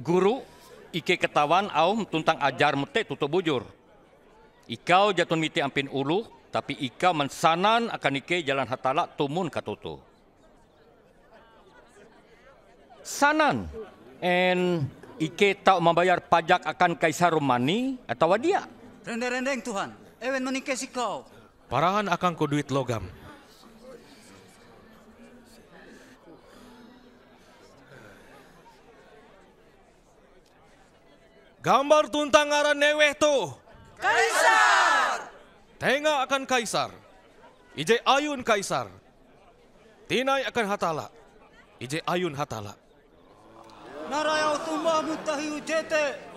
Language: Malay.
guru ike ketawan aum tuntang ajar mete tutup bujur. Ikau jatun miti ampin ulu, tapi ikau mensanan akan ike jalan hatala tumun katutu. Sanan, en ike tak membayar pajak akan kaisar Romani atau dia? Rendeng-rendeng Tuhan, ewen menikah si kau. Parahan akan ku duit logam. Gambar tuntang aran neweh tu. Kaisar! Tengah akan Kaisar. Ije ayun Kaisar. Tinai akan hatala. Ije ayun hatala. Narayau tumbah mutahiu jete.